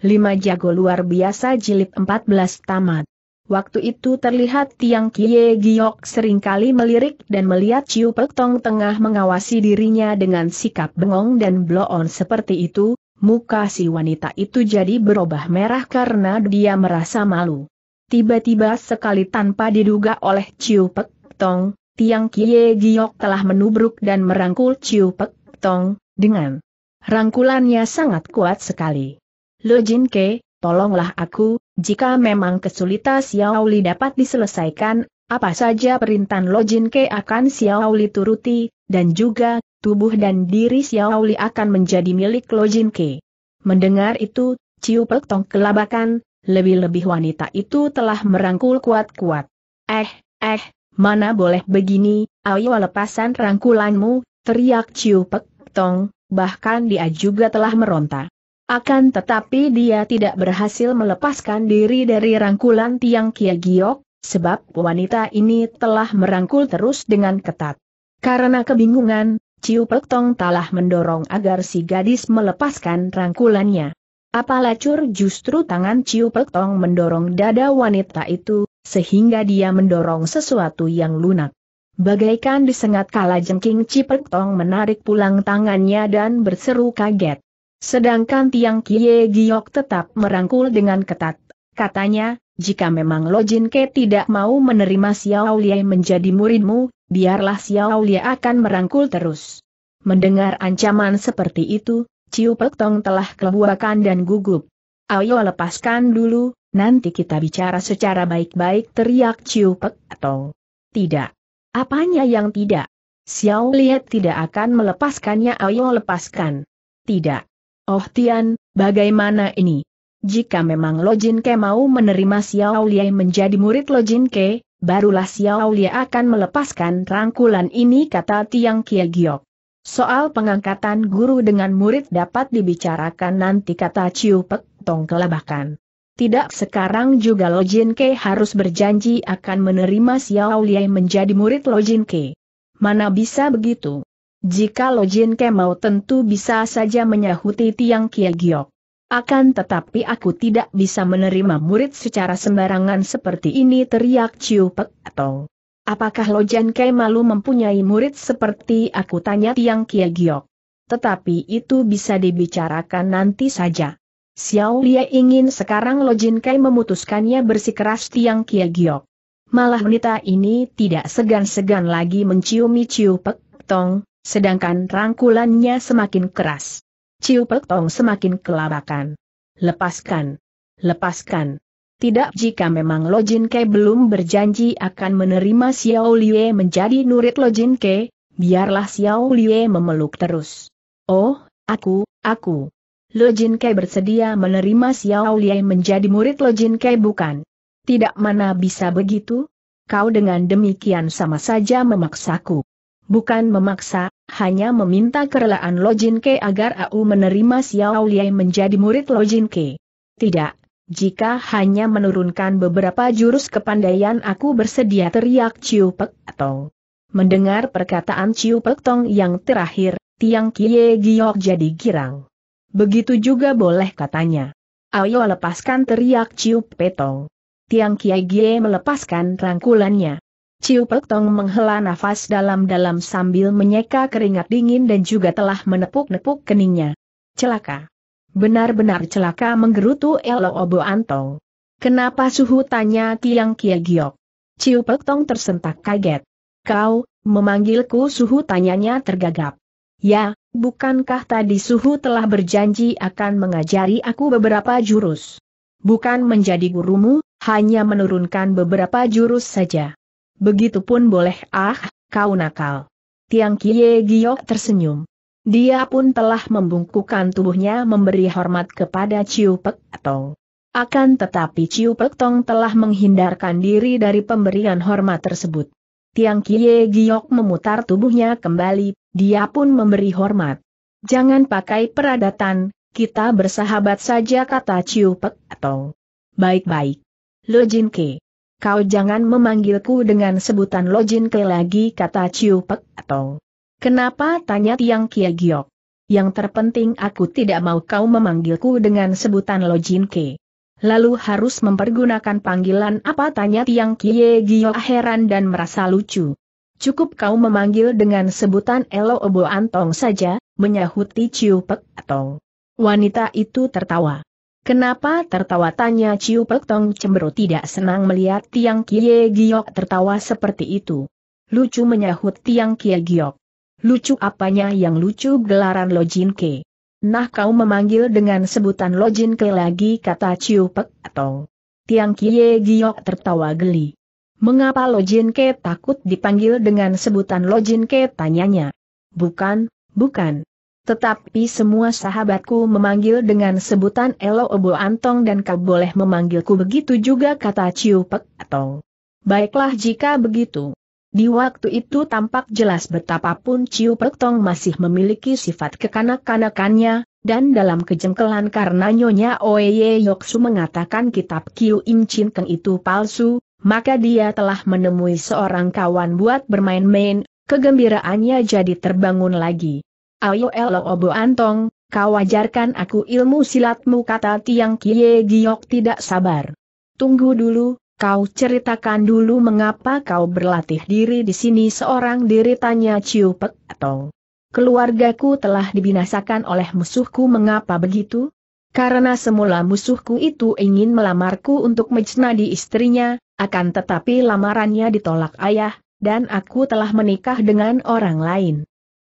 Lima jago luar biasa jilid 14 tamat. Waktu itu terlihat Tiang Kie Giok seringkali melirik dan melihat Ciu Pek Tong tengah mengawasi dirinya dengan sikap bengong dan bloon seperti itu, muka si wanita itu jadi berubah merah karena dia merasa malu. Tiba-tiba sekali tanpa diduga oleh Ciu Pek Tong, Tiang Kie Giok telah menubruk dan merangkul Ciu Pek Tong, dengan rangkulannya sangat kuat sekali. Lo Jin Ke, tolonglah aku, jika memang kesulitan Xiao Li dapat diselesaikan, apa saja perintah Lo Jin Ke akan Xiao Li turuti, dan juga, tubuh dan diri Xiao Li akan menjadi milik Lo Jin Ke. Mendengar itu, Ciu Pek Tong kelabakan, lebih-lebih wanita itu telah merangkul kuat-kuat. Eh, eh, mana boleh begini, ayo lepasan rangkulanmu, teriak Ciu Pek Tong, bahkan dia juga telah meronta. Akan tetapi dia tidak berhasil melepaskan diri dari rangkulan tiang Kia Giok, sebab wanita ini telah merangkul terus dengan ketat. Karena kebingungan, Ciu Pek Tong telah mendorong agar si gadis melepaskan rangkulannya. Apalacur justru tangan Ciu Pek Tong mendorong dada wanita itu, sehingga dia mendorong sesuatu yang lunak. Bagaikan disengat kala jengking Ciu Pek Tong menarik pulang tangannya dan berseru kaget. Sedangkan Tiang Kie Giok tetap merangkul dengan ketat. Katanya, jika memang Lo Jin Ke tidak mau menerima Xiao Lie menjadi muridmu, biarlah Xiao Lie akan merangkul terus. Mendengar ancaman seperti itu, Ciu Pek Tong telah kelebuakan dan gugup. Ayo lepaskan dulu, nanti kita bicara secara baik-baik teriak Ciu Pek Tong. Tidak. Apanya yang tidak? Xiao Lie tidak akan melepaskannya ayo lepaskan. Tidak. Oh Tian, bagaimana ini? Jika memang Lojin Ke mau menerima Xiao Lie menjadi murid Lojin Ke, barulah Xiao Lie akan melepaskan rangkulan ini kata Tiang Kie Giok. Soal pengangkatan guru dengan murid dapat dibicarakan nanti kata Ciu Pek Tong kelabakan. Tidak sekarang juga Lojin Ke harus berjanji akan menerima Xiao Lie menjadi murid Lojin Ke. Mana bisa begitu? Jika Lo Ke mau tentu bisa saja menyahuti Tiang Kia Giok. Akan tetapi aku tidak bisa menerima murid secara sembarangan seperti ini teriak Ciu Pek atau Apakah Jin Ke malu mempunyai murid seperti aku tanya Tiang Kia Giok? Tetapi itu bisa dibicarakan nanti saja. Xiao Lia ingin sekarang Lo Jin Ke memutuskannya bersikeras Tiang Kia Giok. Malah wanita ini tidak segan-segan lagi menciumi Ciu Pek Tong, sedangkan rangkulannya semakin keras. Ciu Pek Tong semakin kelabakan. Lepaskan. Lepaskan. Tidak jika memang Lo Jin Ke belum berjanji akan menerima Xiao Liye menjadi nurit Lo Jin Ke, biarlah Xiao Liye memeluk terus. Oh, aku, aku. Lo Jin Ke bersedia menerima Xiao Liye menjadi murid Lo Jin Ke bukan? Tidak mana bisa begitu? Kau dengan demikian sama saja memaksaku bukan memaksa, hanya meminta kerelaan Lojin Ke agar AU menerima Xiao Liai menjadi murid Lojin Ke. Tidak, jika hanya menurunkan beberapa jurus kepandaian aku bersedia teriak Ciu Pek atau mendengar perkataan Ciu Pek Tong yang terakhir, Tiang Kie Giok jadi girang. Begitu juga boleh katanya. Ayo lepaskan teriak Ciu Pek Tong. Tiang Kie Gie melepaskan rangkulannya. Ciu Pek Tong menghela nafas dalam-dalam sambil menyeka keringat dingin dan juga telah menepuk-nepuk keningnya. Celaka. Benar-benar celaka menggerutu Elo Obo Antong. Kenapa suhu tanya Kiang Kia Giok? Ciu Pek Tong tersentak kaget. Kau, memanggilku suhu tanyanya tergagap. Ya, bukankah tadi suhu telah berjanji akan mengajari aku beberapa jurus? Bukan menjadi gurumu, hanya menurunkan beberapa jurus saja. Begitupun boleh ah, kau nakal. Tiang Kie Giok tersenyum. Dia pun telah membungkukan tubuhnya memberi hormat kepada Ciu Pek Tong. Akan tetapi Ciu Pek Tong telah menghindarkan diri dari pemberian hormat tersebut. Tiang Kie Giok memutar tubuhnya kembali, dia pun memberi hormat. Jangan pakai peradatan, kita bersahabat saja kata Ciu Pek Tong. Baik-baik. Lo Jin Ke. Kau jangan memanggilku dengan sebutan Lojin Ke lagi kata Chiu Pek atau. Kenapa tanya Tiang Kia Giok? Yang terpenting aku tidak mau kau memanggilku dengan sebutan Lojin Ke. Lalu harus mempergunakan panggilan apa tanya Tiang Kie Giok heran dan merasa lucu. Cukup kau memanggil dengan sebutan Elo Obo Antong saja, menyahuti Chiu Pek atau. Wanita itu tertawa. Kenapa tertawa tanya Ciu Pek Tong cemberut tidak senang melihat Tiang Kie Giok tertawa seperti itu. Lucu menyahut Tiang Kie Giok. Lucu apanya yang lucu gelaran Lojin Ke. Nah kau memanggil dengan sebutan Lojin Ke lagi kata Ciu Pek Tong. Tiang Kie Giok tertawa geli. Mengapa Lojin Ke takut dipanggil dengan sebutan Lojin Ke tanyanya? Bukan, bukan. Tetapi semua sahabatku memanggil dengan sebutan Elo Obo Antong dan kau boleh memanggilku begitu juga kata Ciu Pek Atong. Baiklah jika begitu. Di waktu itu tampak jelas betapapun Ciu Pek Tong masih memiliki sifat kekanak-kanakannya, dan dalam kejengkelan karena Nyonya Oeye Yoksu mengatakan kitab Kiu Im Chin Keng itu palsu, maka dia telah menemui seorang kawan buat bermain-main, kegembiraannya jadi terbangun lagi. Ayo elo obo antong, kau ajarkan aku ilmu silatmu kata Tiang Kie Giok tidak sabar. Tunggu dulu, kau ceritakan dulu mengapa kau berlatih diri di sini seorang diri tanya Ciu Pek Tong. Keluargaku telah dibinasakan oleh musuhku mengapa begitu? Karena semula musuhku itu ingin melamarku untuk menjadi istrinya, akan tetapi lamarannya ditolak ayah, dan aku telah menikah dengan orang lain.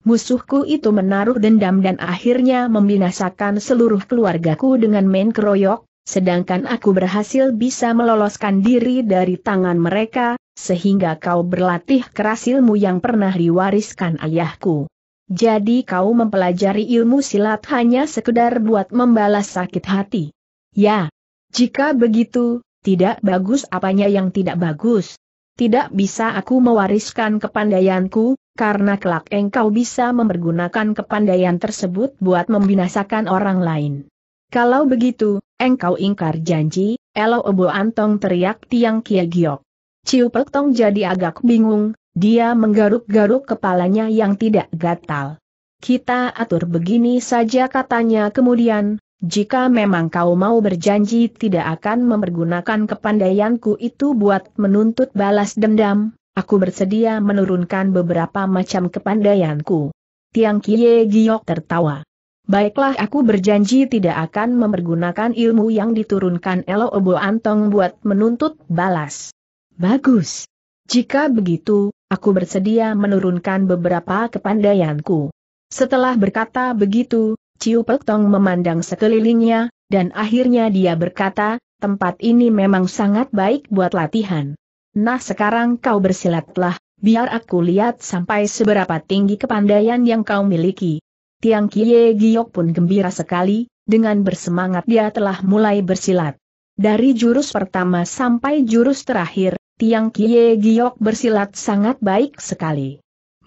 Musuhku itu menaruh dendam dan akhirnya membinasakan seluruh keluargaku dengan main keroyok, sedangkan aku berhasil bisa meloloskan diri dari tangan mereka, sehingga kau berlatih keras ilmu yang pernah diwariskan ayahku. Jadi kau mempelajari ilmu silat hanya sekedar buat membalas sakit hati. Ya, jika begitu, tidak bagus apanya yang tidak bagus. Tidak bisa aku mewariskan kepandaianku, karena kelak engkau bisa mempergunakan kepandaian tersebut buat membinasakan orang lain. Kalau begitu, engkau ingkar janji, elo obo antong teriak tiang kia giok. Ciu tong jadi agak bingung, dia menggaruk-garuk kepalanya yang tidak gatal. Kita atur begini saja katanya kemudian, jika memang kau mau berjanji tidak akan mempergunakan kepandaianku itu buat menuntut balas dendam, Aku bersedia menurunkan beberapa macam kepandaianku. Tiang Kie Giok tertawa. Baiklah aku berjanji tidak akan mempergunakan ilmu yang diturunkan Elo Obo Antong buat menuntut balas. Bagus. Jika begitu, aku bersedia menurunkan beberapa kepandaianku. Setelah berkata begitu, Ciu Pek Tong memandang sekelilingnya, dan akhirnya dia berkata, tempat ini memang sangat baik buat latihan. Nah sekarang kau bersilatlah, biar aku lihat sampai seberapa tinggi kepandaian yang kau miliki. Tiang Kie Giok pun gembira sekali, dengan bersemangat dia telah mulai bersilat. Dari jurus pertama sampai jurus terakhir, Tiang Kie Giok bersilat sangat baik sekali.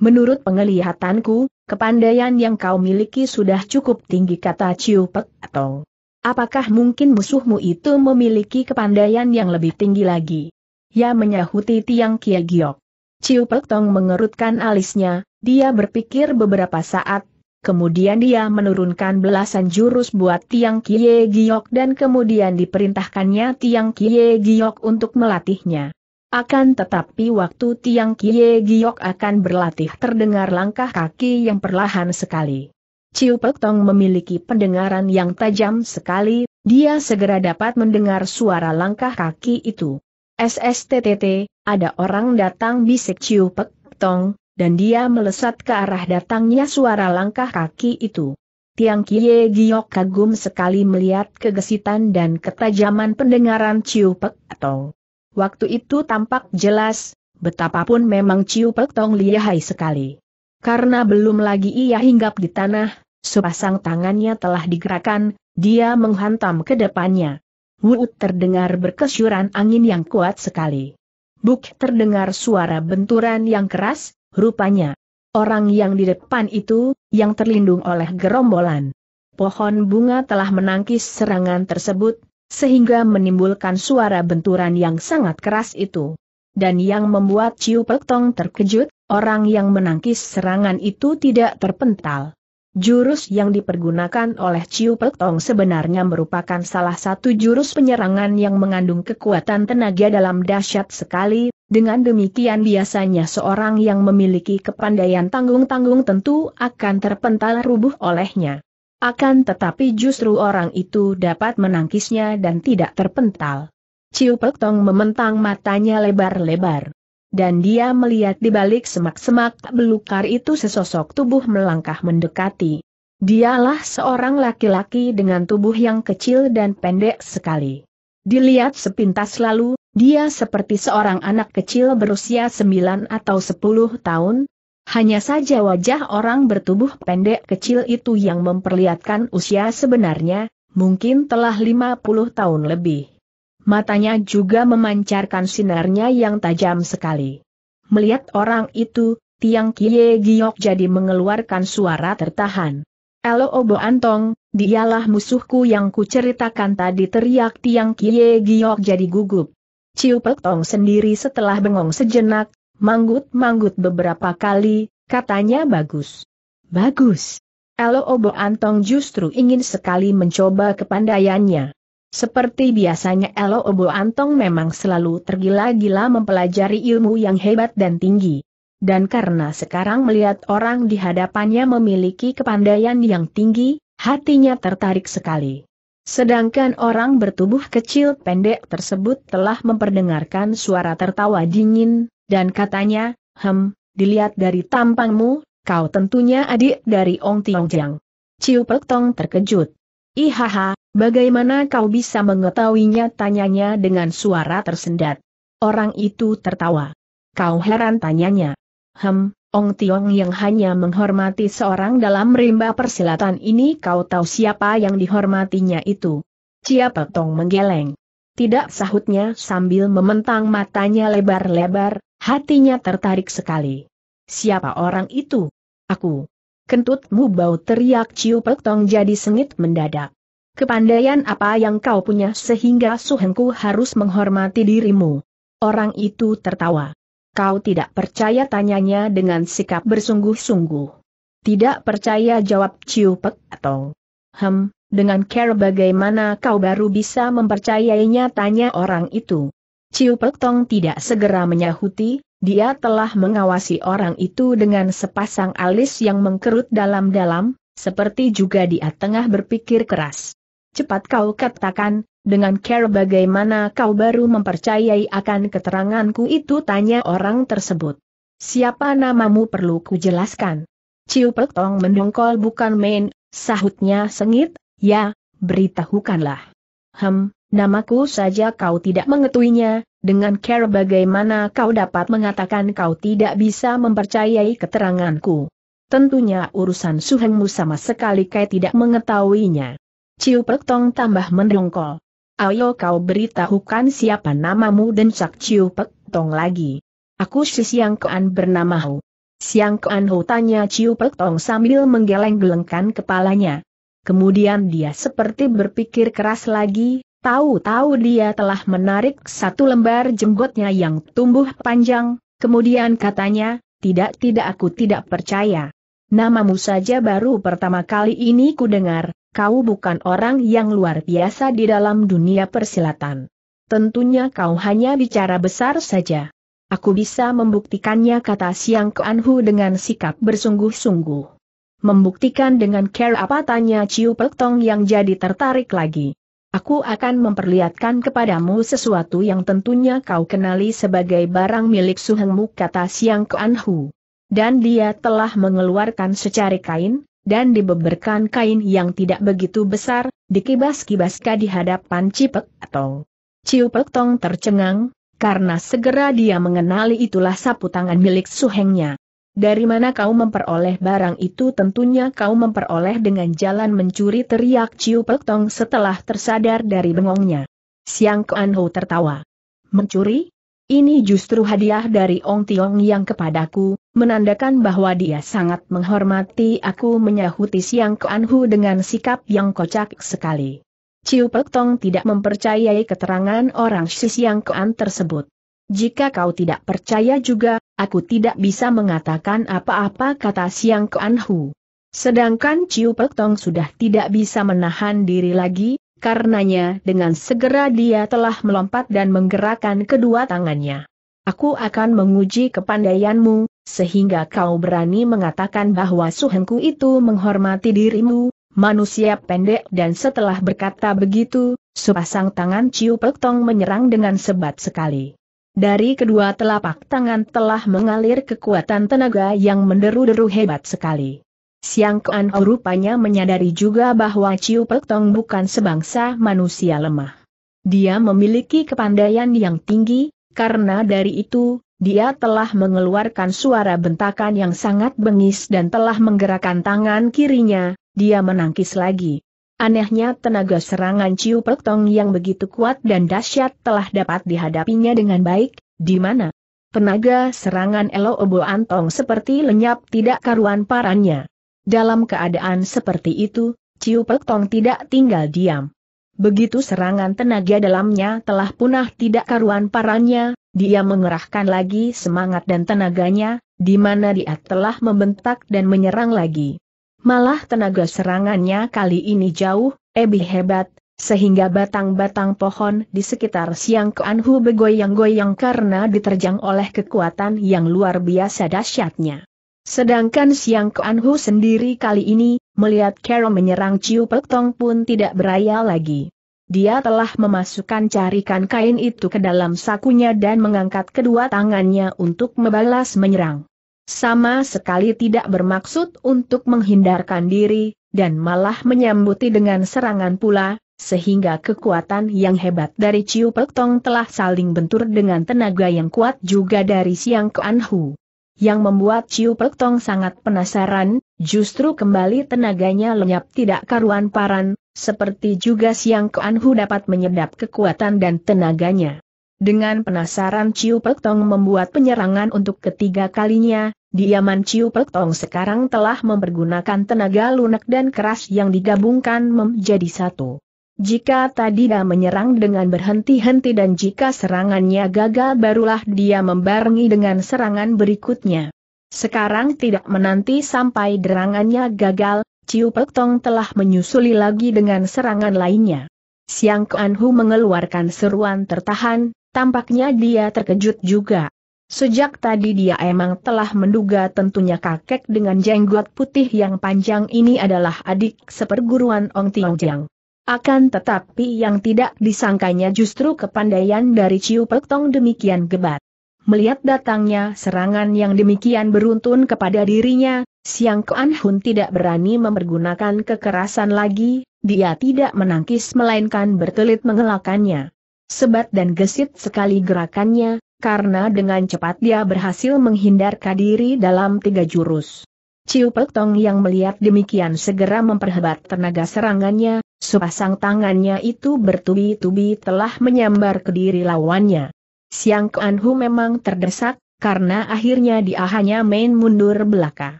Menurut penglihatanku, kepandaian yang kau miliki sudah cukup tinggi kata Ciu Pek atau Apakah mungkin musuhmu itu memiliki kepandaian yang lebih tinggi lagi? ya menyahuti tiang Kia Giok. Ciu Pek Tong mengerutkan alisnya, dia berpikir beberapa saat, kemudian dia menurunkan belasan jurus buat tiang Kie Giok dan kemudian diperintahkannya tiang Kie Giok untuk melatihnya. Akan tetapi waktu tiang Kie Giok akan berlatih terdengar langkah kaki yang perlahan sekali. Ciu Pek Tong memiliki pendengaran yang tajam sekali, dia segera dapat mendengar suara langkah kaki itu. SSTTT, ada orang datang bisik Ciu Pek Tong, dan dia melesat ke arah datangnya suara langkah kaki itu. Tiang Kie Giok kagum sekali melihat kegesitan dan ketajaman pendengaran Ciu Pek Tong. Waktu itu tampak jelas, betapapun memang Ciu Pek Tong lihai sekali. Karena belum lagi ia hinggap di tanah, sepasang tangannya telah digerakkan, dia menghantam ke depannya. Wuut terdengar berkesyuran angin yang kuat sekali. Buk terdengar suara benturan yang keras, rupanya. Orang yang di depan itu, yang terlindung oleh gerombolan. Pohon bunga telah menangkis serangan tersebut, sehingga menimbulkan suara benturan yang sangat keras itu. Dan yang membuat Ciu Pektong terkejut, orang yang menangkis serangan itu tidak terpental. Jurus yang dipergunakan oleh Ciu Pek Tong sebenarnya merupakan salah satu jurus penyerangan yang mengandung kekuatan tenaga dalam dahsyat sekali, dengan demikian biasanya seorang yang memiliki kepandaian tanggung-tanggung tentu akan terpental rubuh olehnya. Akan tetapi justru orang itu dapat menangkisnya dan tidak terpental. Ciu Pek Tong mementang matanya lebar-lebar dan dia melihat di balik semak-semak belukar itu sesosok tubuh melangkah mendekati. Dialah seorang laki-laki dengan tubuh yang kecil dan pendek sekali. Dilihat sepintas lalu, dia seperti seorang anak kecil berusia 9 atau 10 tahun, hanya saja wajah orang bertubuh pendek kecil itu yang memperlihatkan usia sebenarnya, mungkin telah 50 tahun lebih matanya juga memancarkan sinarnya yang tajam sekali. Melihat orang itu, Tiang Kie Giok jadi mengeluarkan suara tertahan. Elo Obo Antong, dialah musuhku yang kuceritakan tadi teriak Tiang Kie Giok jadi gugup. Ciu Pek Tong sendiri setelah bengong sejenak, manggut-manggut beberapa kali, katanya bagus. Bagus. Elo Obo Antong justru ingin sekali mencoba kepandaiannya. Seperti biasanya Elo Obo Antong memang selalu tergila-gila mempelajari ilmu yang hebat dan tinggi. Dan karena sekarang melihat orang di hadapannya memiliki kepandaian yang tinggi, hatinya tertarik sekali. Sedangkan orang bertubuh kecil pendek tersebut telah memperdengarkan suara tertawa dingin, dan katanya, Hem, dilihat dari tampangmu, kau tentunya adik dari Ong Tiong Jiang. Ciu Pek Tong terkejut. Ihaha, Bagaimana kau bisa mengetahuinya tanyanya dengan suara tersendat. Orang itu tertawa. Kau heran tanyanya. Hem, Ong Tiong yang hanya menghormati seorang dalam rimba persilatan ini kau tahu siapa yang dihormatinya itu. Cia Petong menggeleng. Tidak sahutnya sambil mementang matanya lebar-lebar, hatinya tertarik sekali. Siapa orang itu? Aku. Kentutmu bau teriak Ciu Petong jadi sengit mendadak. Kepandaian apa yang kau punya sehingga suhengku harus menghormati dirimu? Orang itu tertawa. Kau tidak percaya tanyanya dengan sikap bersungguh-sungguh. Tidak percaya jawab Ciu Pek atau Hem, dengan care bagaimana kau baru bisa mempercayainya tanya orang itu. Ciu Pek Tong tidak segera menyahuti, dia telah mengawasi orang itu dengan sepasang alis yang mengkerut dalam-dalam, seperti juga dia tengah berpikir keras cepat kau katakan, dengan care bagaimana kau baru mempercayai akan keteranganku itu tanya orang tersebut. Siapa namamu perlu ku jelaskan. Ciu Petong mendongkol bukan main, sahutnya sengit, ya, beritahukanlah. Hem, namaku saja kau tidak mengetahuinya, dengan care bagaimana kau dapat mengatakan kau tidak bisa mempercayai keteranganku. Tentunya urusan suhengmu sama sekali kau tidak mengetahuinya. Ciu Pektong tambah mendongkol. Ayo kau beritahukan siapa namamu dan cak Ciu Pektong lagi. Aku si Siang Kean bernama Hu. Siang Kean Ho tanya Ciu Pektong sambil menggeleng-gelengkan kepalanya. Kemudian dia seperti berpikir keras lagi, tahu-tahu dia telah menarik satu lembar jenggotnya yang tumbuh panjang, kemudian katanya, tidak tidak aku tidak percaya. Namamu saja baru pertama kali ini ku dengar, kau bukan orang yang luar biasa di dalam dunia persilatan. Tentunya kau hanya bicara besar saja. Aku bisa membuktikannya kata Siang Hu dengan sikap bersungguh-sungguh. Membuktikan dengan care apa tanya Ciu Pek Tong yang jadi tertarik lagi. Aku akan memperlihatkan kepadamu sesuatu yang tentunya kau kenali sebagai barang milik suhengmu kata Siang Hu. Dan dia telah mengeluarkan secari kain, dan dibeberkan kain yang tidak begitu besar, dikibas-kibaskan di hadapan Cipek Tong. Cipek Tong tercengang, karena segera dia mengenali itulah sapu tangan milik suhengnya. Dari mana kau memperoleh barang itu tentunya kau memperoleh dengan jalan mencuri teriak Ciu Tong setelah tersadar dari bengongnya. Siang Kuan Ho tertawa. Mencuri? Ini justru hadiah dari Ong Tiong yang kepadaku, menandakan bahwa dia sangat menghormati aku menyahuti Siang Kuan Hu dengan sikap yang kocak sekali. Ciu Pek Tong tidak mempercayai keterangan orang si Siang Kuan tersebut. Jika kau tidak percaya juga, aku tidak bisa mengatakan apa-apa kata Siang Kuan Hu. Sedangkan Ciu Pek Tong sudah tidak bisa menahan diri lagi, Karenanya dengan segera dia telah melompat dan menggerakkan kedua tangannya. Aku akan menguji kepandaianmu, sehingga kau berani mengatakan bahwa suhenku itu menghormati dirimu, manusia pendek dan setelah berkata begitu, sepasang tangan Ciu Pek Tong menyerang dengan sebat sekali. Dari kedua telapak tangan telah mengalir kekuatan tenaga yang menderu-deru hebat sekali. Siang Kuan Hu rupanya menyadari juga bahwa Ciu Pek bukan sebangsa manusia lemah. Dia memiliki kepandaian yang tinggi, karena dari itu, dia telah mengeluarkan suara bentakan yang sangat bengis dan telah menggerakkan tangan kirinya, dia menangkis lagi. Anehnya tenaga serangan Ciu Pek yang begitu kuat dan dahsyat telah dapat dihadapinya dengan baik, di mana tenaga serangan Elo Obo Antong seperti lenyap tidak karuan parannya. Dalam keadaan seperti itu, Ciu Pek Tong tidak tinggal diam. Begitu serangan tenaga dalamnya telah punah tidak karuan parannya, dia mengerahkan lagi semangat dan tenaganya, di mana dia telah membentak dan menyerang lagi. Malah tenaga serangannya kali ini jauh, lebih hebat, sehingga batang-batang pohon di sekitar Siang Keanhu begoyang-goyang karena diterjang oleh kekuatan yang luar biasa dahsyatnya. Sedangkan Siang Hu sendiri kali ini, melihat Carol menyerang Ciu Pek Tong pun tidak beraya lagi. Dia telah memasukkan carikan kain itu ke dalam sakunya dan mengangkat kedua tangannya untuk membalas menyerang. Sama sekali tidak bermaksud untuk menghindarkan diri, dan malah menyambuti dengan serangan pula, sehingga kekuatan yang hebat dari Ciu Pek Tong telah saling bentur dengan tenaga yang kuat juga dari Siang Kuan Hu yang membuat Ciu Pek Tong sangat penasaran, justru kembali tenaganya lenyap tidak karuan paran, seperti juga Siang Kuan Hu dapat menyedap kekuatan dan tenaganya. Dengan penasaran Ciu Pek Tong membuat penyerangan untuk ketiga kalinya, diaman Ciu Pek Tong sekarang telah mempergunakan tenaga lunak dan keras yang digabungkan menjadi satu. Jika tadi dia menyerang dengan berhenti-henti dan jika serangannya gagal barulah dia membarengi dengan serangan berikutnya. Sekarang tidak menanti sampai derangannya gagal, Ciu Pek Tong telah menyusuli lagi dengan serangan lainnya. Siang Kuan Hu mengeluarkan seruan tertahan, tampaknya dia terkejut juga. Sejak tadi dia emang telah menduga tentunya kakek dengan jenggot putih yang panjang ini adalah adik seperguruan Ong Tiong Jiang. Akan tetapi yang tidak disangkanya justru kepandaian dari Ciu Pek demikian gebat. Melihat datangnya serangan yang demikian beruntun kepada dirinya, Siang Kuan Hun tidak berani mempergunakan kekerasan lagi, dia tidak menangkis melainkan bertelit mengelakannya. Sebat dan gesit sekali gerakannya, karena dengan cepat dia berhasil menghindarkan diri dalam tiga jurus. Ciu Pek Tong yang melihat demikian segera memperhebat tenaga serangannya, sepasang tangannya itu bertubi-tubi telah menyambar ke diri lawannya. Siang Kuan memang terdesak, karena akhirnya dia hanya main mundur belaka.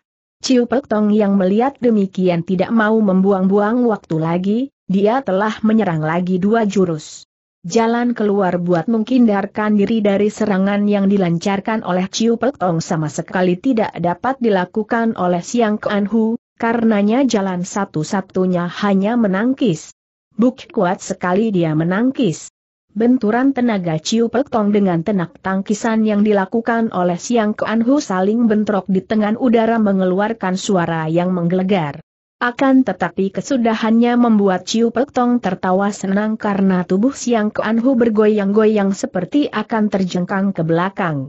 Ciu Pek Tong yang melihat demikian tidak mau membuang-buang waktu lagi, dia telah menyerang lagi dua jurus. Jalan keluar buat menghindarkan diri dari serangan yang dilancarkan oleh Chiu Pek Tong sama sekali tidak dapat dilakukan oleh Siang Kuan Hu, karenanya jalan satu-satunya hanya menangkis. Buk kuat sekali dia menangkis. Benturan tenaga Chiu Pek Tong dengan tenak tangkisan yang dilakukan oleh Siang Kuan Hu saling bentrok di tengah udara mengeluarkan suara yang menggelegar. Akan tetapi kesudahannya membuat Ciu Pek Tong tertawa senang karena tubuh Siang Kuan Hu bergoyang-goyang seperti akan terjengkang ke belakang.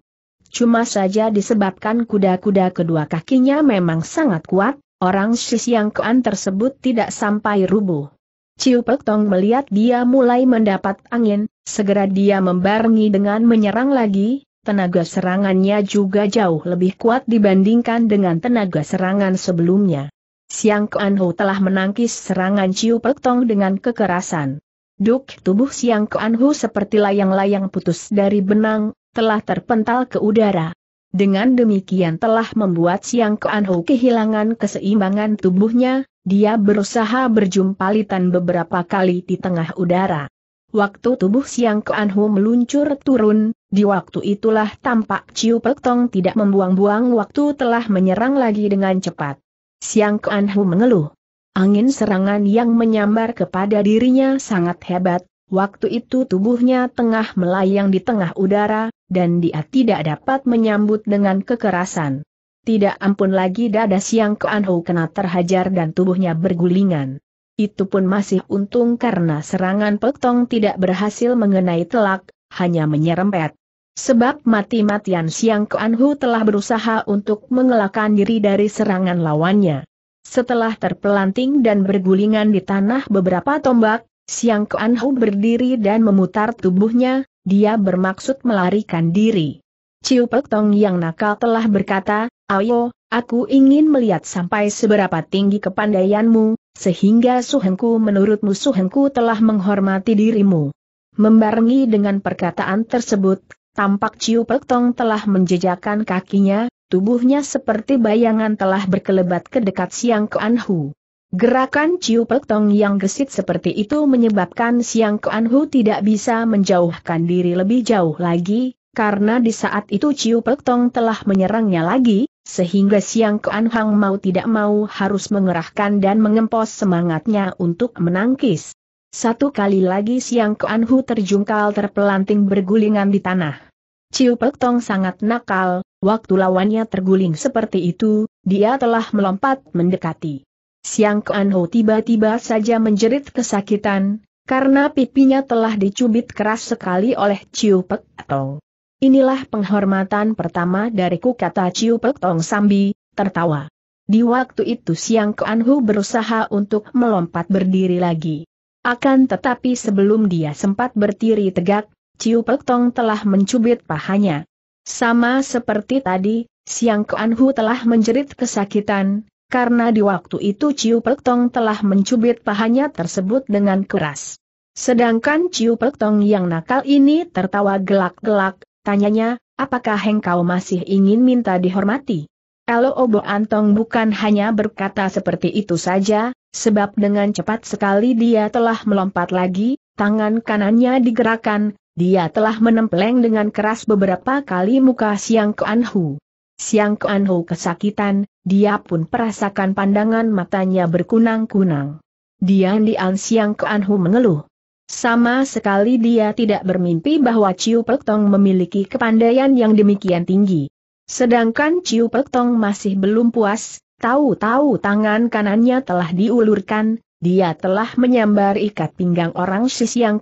Cuma saja disebabkan kuda-kuda kedua kakinya memang sangat kuat, orang si Siang Kuan tersebut tidak sampai rubuh. Ciu Pek Tong melihat dia mulai mendapat angin, segera dia membarengi dengan menyerang lagi, tenaga serangannya juga jauh lebih kuat dibandingkan dengan tenaga serangan sebelumnya. Siang Kuan Hu telah menangkis serangan Ciu Pek dengan kekerasan. Duk tubuh Siang Kuan Hu seperti layang-layang putus dari benang, telah terpental ke udara. Dengan demikian telah membuat Siang Kuan Hu kehilangan keseimbangan tubuhnya, dia berusaha berjumpalitan beberapa kali di tengah udara. Waktu tubuh Siang Kuan Hu meluncur turun, di waktu itulah tampak Ciu Pek tidak membuang-buang waktu telah menyerang lagi dengan cepat. Siang Hu mengeluh. Angin serangan yang menyambar kepada dirinya sangat hebat, waktu itu tubuhnya tengah melayang di tengah udara, dan dia tidak dapat menyambut dengan kekerasan. Tidak ampun lagi dada Siang Anhu kena terhajar dan tubuhnya bergulingan. Itu pun masih untung karena serangan petong tidak berhasil mengenai telak, hanya menyerempet. Sebab mati-matian Siang Hu telah berusaha untuk mengelakkan diri dari serangan lawannya. Setelah terpelanting dan bergulingan di tanah beberapa tombak, Siang Hu berdiri dan memutar tubuhnya, dia bermaksud melarikan diri. Ciu Pek Tong yang nakal telah berkata, Ayo, aku ingin melihat sampai seberapa tinggi kepandaianmu, sehingga suhengku menurutmu suhengku telah menghormati dirimu. Membarengi dengan perkataan tersebut, Tampak Ciu Tong telah menjejakkan kakinya, tubuhnya seperti bayangan telah berkelebat ke dekat Siang Hu. Gerakan Ciu Tong yang gesit seperti itu menyebabkan Siang Hu tidak bisa menjauhkan diri lebih jauh lagi, karena di saat itu Ciu Tong telah menyerangnya lagi, sehingga Siang Keanhang mau tidak mau harus mengerahkan dan mengempos semangatnya untuk menangkis. Satu kali lagi Siang Hu terjungkal terpelanting bergulingan di tanah. Ciu Pek Tong sangat nakal, waktu lawannya terguling seperti itu, dia telah melompat mendekati. Siang Kuan Ho tiba-tiba saja menjerit kesakitan, karena pipinya telah dicubit keras sekali oleh Ciu Pek Tong. Inilah penghormatan pertama dariku kata Ciu Pek Tong Sambi, tertawa. Di waktu itu Siang Kuan Ho berusaha untuk melompat berdiri lagi. Akan tetapi sebelum dia sempat berdiri tegak, Ciu Pek Tong telah mencubit pahanya. Sama seperti tadi, Siang Kuan Hu telah menjerit kesakitan, karena di waktu itu Ciu Pek Tong telah mencubit pahanya tersebut dengan keras. Sedangkan Ciu Pek Tong yang nakal ini tertawa gelak-gelak, tanyanya, apakah engkau masih ingin minta dihormati? Kalau Obo Antong bukan hanya berkata seperti itu saja, sebab dengan cepat sekali dia telah melompat lagi, tangan kanannya digerakkan, dia telah menempeleng dengan keras beberapa kali muka Siang Kuanhu. Siang Kuanhu kesakitan, dia pun merasakan pandangan matanya berkunang-kunang. Dian-dian Siang Kuanhu mengeluh. Sama sekali dia tidak bermimpi bahwa Ciu Pektong memiliki kepandaian yang demikian tinggi. Sedangkan Ciu Pektong masih belum puas, tahu-tahu tangan kanannya telah diulurkan, dia telah menyambar ikat pinggang orang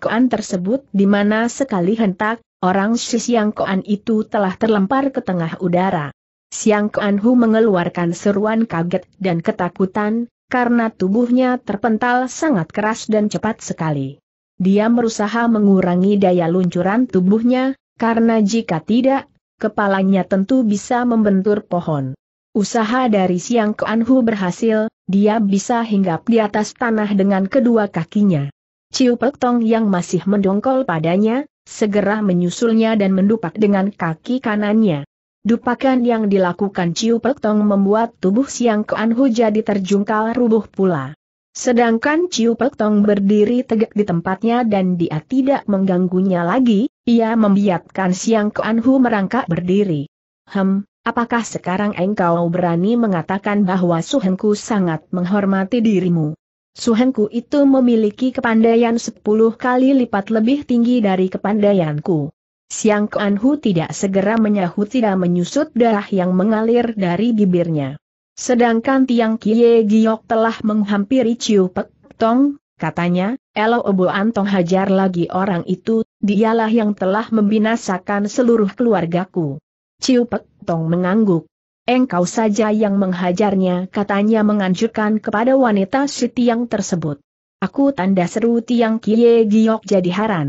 Koan tersebut di mana sekali hentak, orang Koan itu telah terlempar ke tengah udara. Koan Hu mengeluarkan seruan kaget dan ketakutan, karena tubuhnya terpental sangat keras dan cepat sekali. Dia berusaha mengurangi daya luncuran tubuhnya, karena jika tidak, kepalanya tentu bisa membentur pohon. Usaha dari Siang Keanhu berhasil, dia bisa hinggap di atas tanah dengan kedua kakinya. Ciu Pek Tong yang masih mendongkol padanya, segera menyusulnya dan mendupak dengan kaki kanannya. Dupakan yang dilakukan Ciu Pek Tong membuat tubuh Siang Keanhu jadi terjungkal rubuh pula. Sedangkan Ciu Pek Tong berdiri tegak di tempatnya dan dia tidak mengganggunya lagi, ia membiarkan Siang Keanhu merangkak berdiri. Hem, apakah sekarang engkau berani mengatakan bahwa Suhenku sangat menghormati dirimu? Suhenku itu memiliki kepandaian sepuluh kali lipat lebih tinggi dari kepandaianku. Siang Keanhu tidak segera menyahut tidak menyusut darah yang mengalir dari bibirnya. Sedangkan Tiang Kie Giok telah menghampiri Chiu Pek Tong, katanya, Elo Obo Antong hajar lagi orang itu, dialah yang telah membinasakan seluruh keluargaku. Ciu Pek Tong mengangguk. Engkau saja yang menghajarnya katanya menganjurkan kepada wanita si tiang tersebut. Aku tanda seru tiang kie giok jadi haran.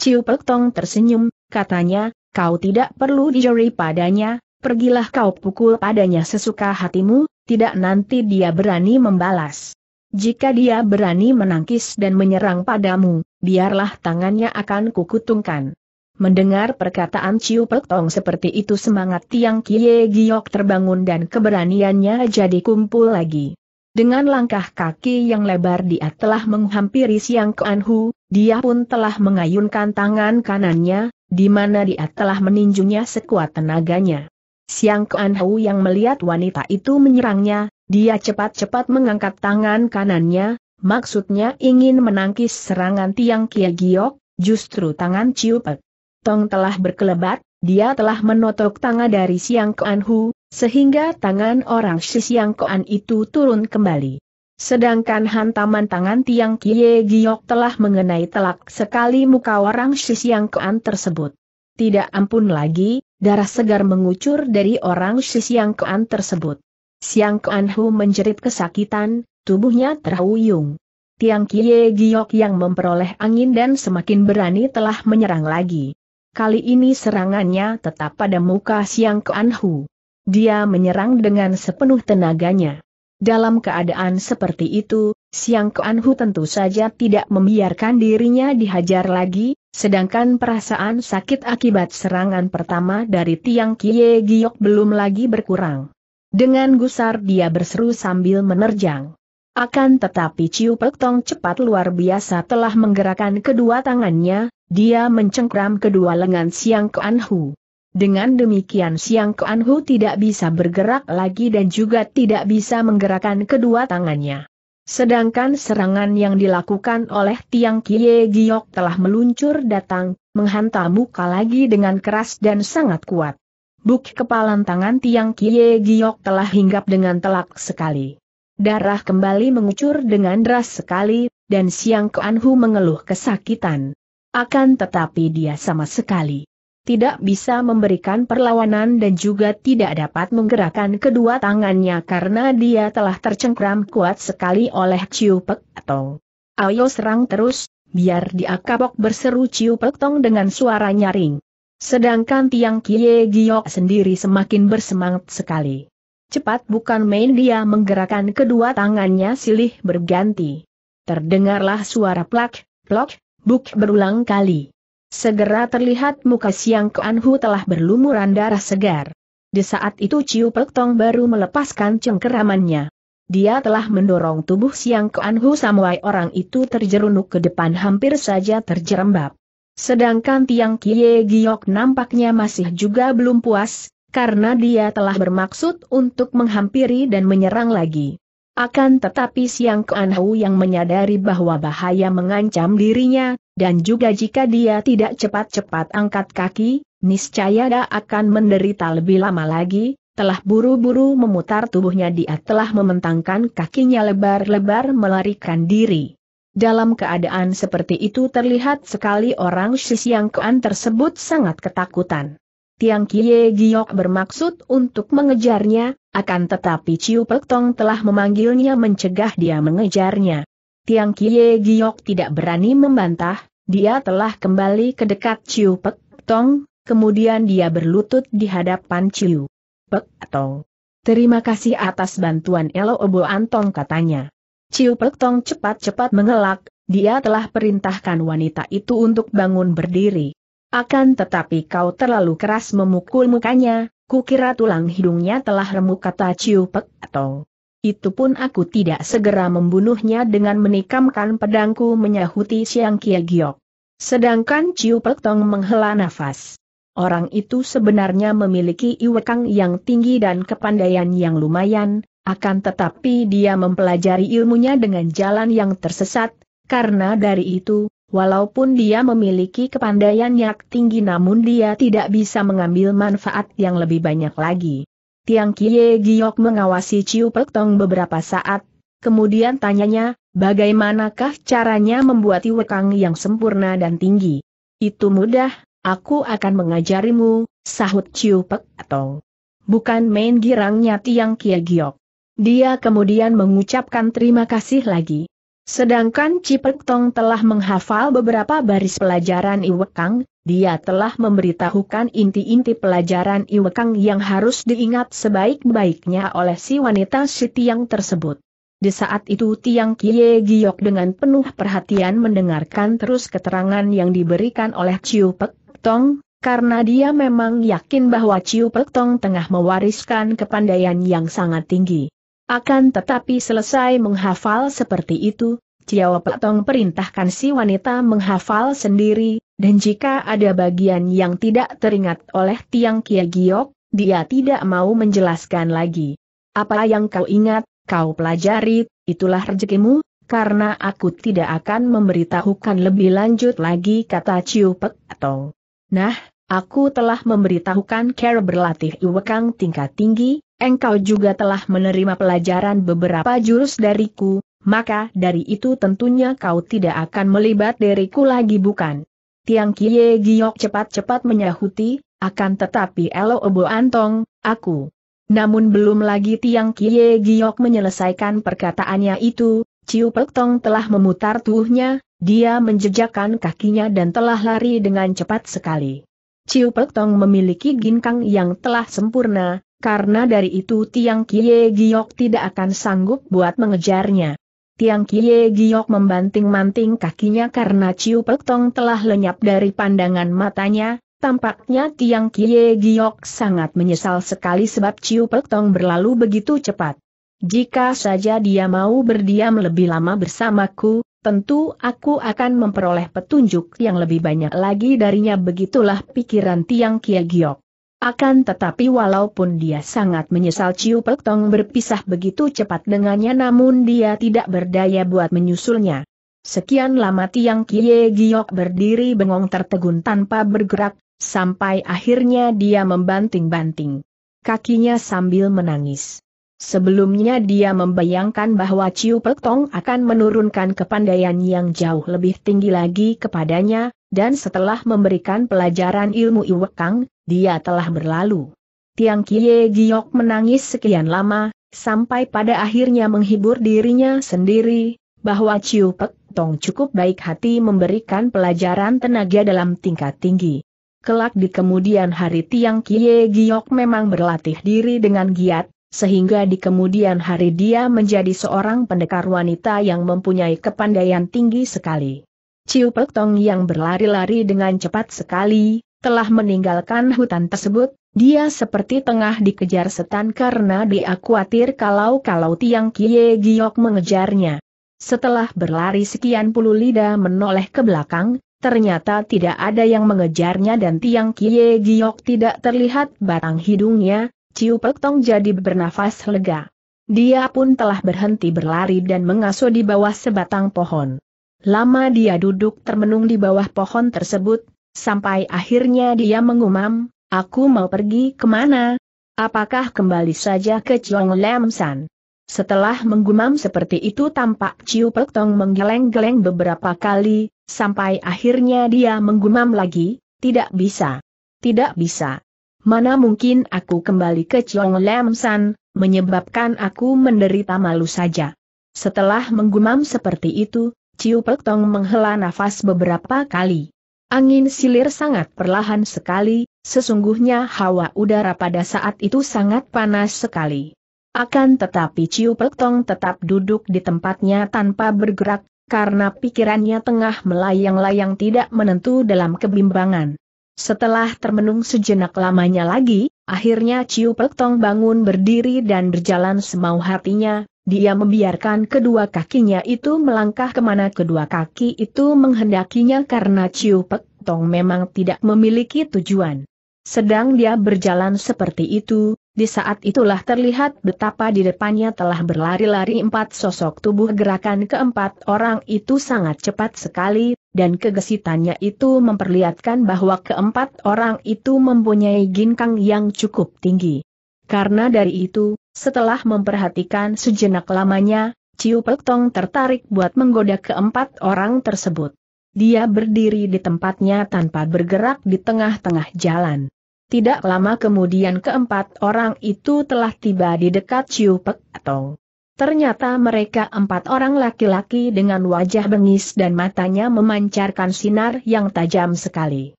Ciu Pek Tong tersenyum, katanya, kau tidak perlu dijari padanya, pergilah kau pukul padanya sesuka hatimu, tidak nanti dia berani membalas. Jika dia berani menangkis dan menyerang padamu, biarlah tangannya akan kukutungkan. Mendengar perkataan Ciu Pek Tong seperti itu semangat Tiang Kie Giok terbangun dan keberaniannya jadi kumpul lagi. Dengan langkah kaki yang lebar dia telah menghampiri Siang Kuan Hu, dia pun telah mengayunkan tangan kanannya, di mana dia telah meninjunya sekuat tenaganya. Siang Kuan Hu yang melihat wanita itu menyerangnya, dia cepat-cepat mengangkat tangan kanannya, maksudnya ingin menangkis serangan Tiang Kie Giok, justru tangan Ciu Pek Tong telah berkelebat, dia telah menotok tangan dari Siang Koan Hu, sehingga tangan orang si Siang Koan itu turun kembali. Sedangkan hantaman tangan Tiang Kie Giok telah mengenai telak sekali muka orang si Siang Koan tersebut. Tidak ampun lagi, darah segar mengucur dari orang si Siang Koan tersebut. Siang Koan Hu menjerit kesakitan, tubuhnya terhuyung. Tiang Kie Giok yang memperoleh angin dan semakin berani telah menyerang lagi. Kali ini serangannya tetap pada muka Siang Hu. Dia menyerang dengan sepenuh tenaganya. Dalam keadaan seperti itu, Siang Hu tentu saja tidak membiarkan dirinya dihajar lagi, sedangkan perasaan sakit akibat serangan pertama dari Tiang Kie Giok belum lagi berkurang. Dengan gusar dia berseru sambil menerjang. Akan tetapi Ciu Pek Tong cepat luar biasa telah menggerakkan kedua tangannya, dia mencengkram kedua lengan Siang Kuan Hu. Dengan demikian Siang Kuan Hu tidak bisa bergerak lagi dan juga tidak bisa menggerakkan kedua tangannya. Sedangkan serangan yang dilakukan oleh Tiang Kie Giok telah meluncur datang, menghantam muka lagi dengan keras dan sangat kuat. Buk kepalan tangan Tiang Kie Giok telah hinggap dengan telak sekali. Darah kembali mengucur dengan deras sekali, dan Siang Kuanhu mengeluh kesakitan. Akan tetapi dia sama sekali tidak bisa memberikan perlawanan dan juga tidak dapat menggerakkan kedua tangannya karena dia telah tercengkram kuat sekali oleh Ciu Pek Tong. Ayo serang terus, biar dia kapok berseru Ciu Pek Tong dengan suara nyaring. Sedangkan Tiang Kie Giok sendiri semakin bersemangat sekali. Cepat bukan main dia menggerakkan kedua tangannya silih berganti. Terdengarlah suara plak, plok, buk berulang kali. Segera terlihat muka Siang Anhu telah berlumuran darah segar. Di saat itu Ciu Pektong baru melepaskan cengkeramannya. Dia telah mendorong tubuh Siang Anhu Samuai orang itu terjerunuk ke depan hampir saja terjerembab. Sedangkan Tiang Kie Giok nampaknya masih juga belum puas, karena dia telah bermaksud untuk menghampiri dan menyerang lagi. Akan tetapi Siang Kuan yang menyadari bahwa bahaya mengancam dirinya, dan juga jika dia tidak cepat-cepat angkat kaki, niscaya dia akan menderita lebih lama lagi, telah buru-buru memutar tubuhnya dia telah mementangkan kakinya lebar-lebar melarikan diri. Dalam keadaan seperti itu terlihat sekali orang Siang Kuan tersebut sangat ketakutan. Tiang Kie Giok bermaksud untuk mengejarnya, akan tetapi Ciu Pek Tong telah memanggilnya mencegah dia mengejarnya. Tiang Kie Giok tidak berani membantah, dia telah kembali ke dekat Ciu Pek Tong, kemudian dia berlutut di hadapan Ciu Pek Tong. Terima kasih atas bantuan Elo Obo Antong katanya. Ciu Pek Tong cepat-cepat mengelak, dia telah perintahkan wanita itu untuk bangun berdiri. Akan tetapi kau terlalu keras memukul mukanya, kukira tulang hidungnya telah remuk kata Ciu Pek atau. Itu pun aku tidak segera membunuhnya dengan menikamkan pedangku menyahuti Siang Kie Giok. Sedangkan Ciu Pek Tong menghela nafas. Orang itu sebenarnya memiliki iwekang yang tinggi dan kepandaian yang lumayan, akan tetapi dia mempelajari ilmunya dengan jalan yang tersesat, karena dari itu, Walaupun dia memiliki kepandaian yang tinggi namun dia tidak bisa mengambil manfaat yang lebih banyak lagi. Tiang Kie Giok mengawasi Ciu Pek Tong beberapa saat, kemudian tanyanya, bagaimanakah caranya membuat iwekang yang sempurna dan tinggi? Itu mudah, aku akan mengajarimu, sahut Ciu Pek Tong. Bukan main girangnya Tiang Kie Giok. Dia kemudian mengucapkan terima kasih lagi. Sedangkan Cipek Tong telah menghafal beberapa baris pelajaran Iwekang, dia telah memberitahukan inti-inti pelajaran Iwekang yang harus diingat sebaik-baiknya oleh si wanita si Tiang tersebut. Di saat itu Tiang Kie Giok dengan penuh perhatian mendengarkan terus keterangan yang diberikan oleh Ciu Pek Tong, karena dia memang yakin bahwa Ciu Pek Tong tengah mewariskan kepandaian yang sangat tinggi. Akan tetapi selesai menghafal seperti itu, Ciao Petong perintahkan si wanita menghafal sendiri, dan jika ada bagian yang tidak teringat oleh Tiang Kia Giok, dia tidak mau menjelaskan lagi. Apa yang kau ingat, kau pelajari, itulah rezekimu, karena aku tidak akan memberitahukan lebih lanjut lagi kata Pek Petong. Nah, aku telah memberitahukan cara berlatih iwekang tingkat tinggi, engkau juga telah menerima pelajaran beberapa jurus dariku, maka dari itu tentunya kau tidak akan melibat diriku lagi bukan? Tiang Kie Giok cepat-cepat menyahuti, akan tetapi Elo Obo Antong, aku. Namun belum lagi Tiang Kie Giok menyelesaikan perkataannya itu, Ciu Pek Tong telah memutar tubuhnya, dia menjejakkan kakinya dan telah lari dengan cepat sekali. Ciu Pek Tong memiliki ginkang yang telah sempurna, karena dari itu Tiang Kie Giok tidak akan sanggup buat mengejarnya. Tiang Kie Giok membanting-manting kakinya karena Ciu Pek telah lenyap dari pandangan matanya, tampaknya Tiang Kie Giok sangat menyesal sekali sebab Ciu Pek berlalu begitu cepat. Jika saja dia mau berdiam lebih lama bersamaku, tentu aku akan memperoleh petunjuk yang lebih banyak lagi darinya begitulah pikiran Tiang Kie Giok. Akan tetapi walaupun dia sangat menyesal Ciu Pek Tong berpisah begitu cepat dengannya namun dia tidak berdaya buat menyusulnya. Sekian lama Tiang Kie Giok berdiri bengong tertegun tanpa bergerak, sampai akhirnya dia membanting-banting kakinya sambil menangis. Sebelumnya dia membayangkan bahwa Ciu Pek Tong akan menurunkan kepandaian yang jauh lebih tinggi lagi kepadanya, dan setelah memberikan pelajaran ilmu Iwekang, dia telah berlalu. Tiang Kie Giok menangis sekian lama, sampai pada akhirnya menghibur dirinya sendiri, bahwa Ciu Pek Tong cukup baik hati memberikan pelajaran tenaga dalam tingkat tinggi. Kelak di kemudian hari Tiang Kie Giok memang berlatih diri dengan giat, sehingga di kemudian hari dia menjadi seorang pendekar wanita yang mempunyai kepandaian tinggi sekali. Ciu Tong yang berlari-lari dengan cepat sekali, telah meninggalkan hutan tersebut, dia seperti tengah dikejar setan karena dia khawatir kalau-kalau Tiang Kie Giok mengejarnya. Setelah berlari sekian puluh lida menoleh ke belakang, ternyata tidak ada yang mengejarnya dan Tiang Kie Giok tidak terlihat batang hidungnya, Ciu Tong jadi bernafas lega. Dia pun telah berhenti berlari dan mengasuh di bawah sebatang pohon. Lama dia duduk termenung di bawah pohon tersebut, sampai akhirnya dia mengumam, aku mau pergi kemana? Apakah kembali saja ke Chong Lam San? Setelah menggumam seperti itu tampak Chiu Pek Tong menggeleng-geleng beberapa kali, sampai akhirnya dia menggumam lagi, tidak bisa. Tidak bisa. Mana mungkin aku kembali ke Chong Lam San, menyebabkan aku menderita malu saja. Setelah menggumam seperti itu, Ciu Pek Tong menghela nafas beberapa kali. Angin silir sangat perlahan sekali, sesungguhnya hawa udara pada saat itu sangat panas sekali. Akan tetapi Ciu Pek Tong tetap duduk di tempatnya tanpa bergerak, karena pikirannya tengah melayang-layang tidak menentu dalam kebimbangan. Setelah termenung sejenak lamanya lagi, akhirnya Ciu Pek Tong bangun berdiri dan berjalan semau hatinya, dia membiarkan kedua kakinya itu melangkah kemana kedua kaki itu menghendakinya karena Ciu Pek Tong memang tidak memiliki tujuan. Sedang dia berjalan seperti itu, di saat itulah terlihat betapa di depannya telah berlari-lari empat sosok tubuh gerakan keempat orang itu sangat cepat sekali, dan kegesitannya itu memperlihatkan bahwa keempat orang itu mempunyai ginkang yang cukup tinggi. Karena dari itu, setelah memperhatikan sejenak lamanya, Ciu Pek Tong tertarik buat menggoda keempat orang tersebut. Dia berdiri di tempatnya tanpa bergerak di tengah-tengah jalan. Tidak lama kemudian keempat orang itu telah tiba di dekat Ciu Pek Tong. Ternyata mereka empat orang laki-laki dengan wajah bengis dan matanya memancarkan sinar yang tajam sekali.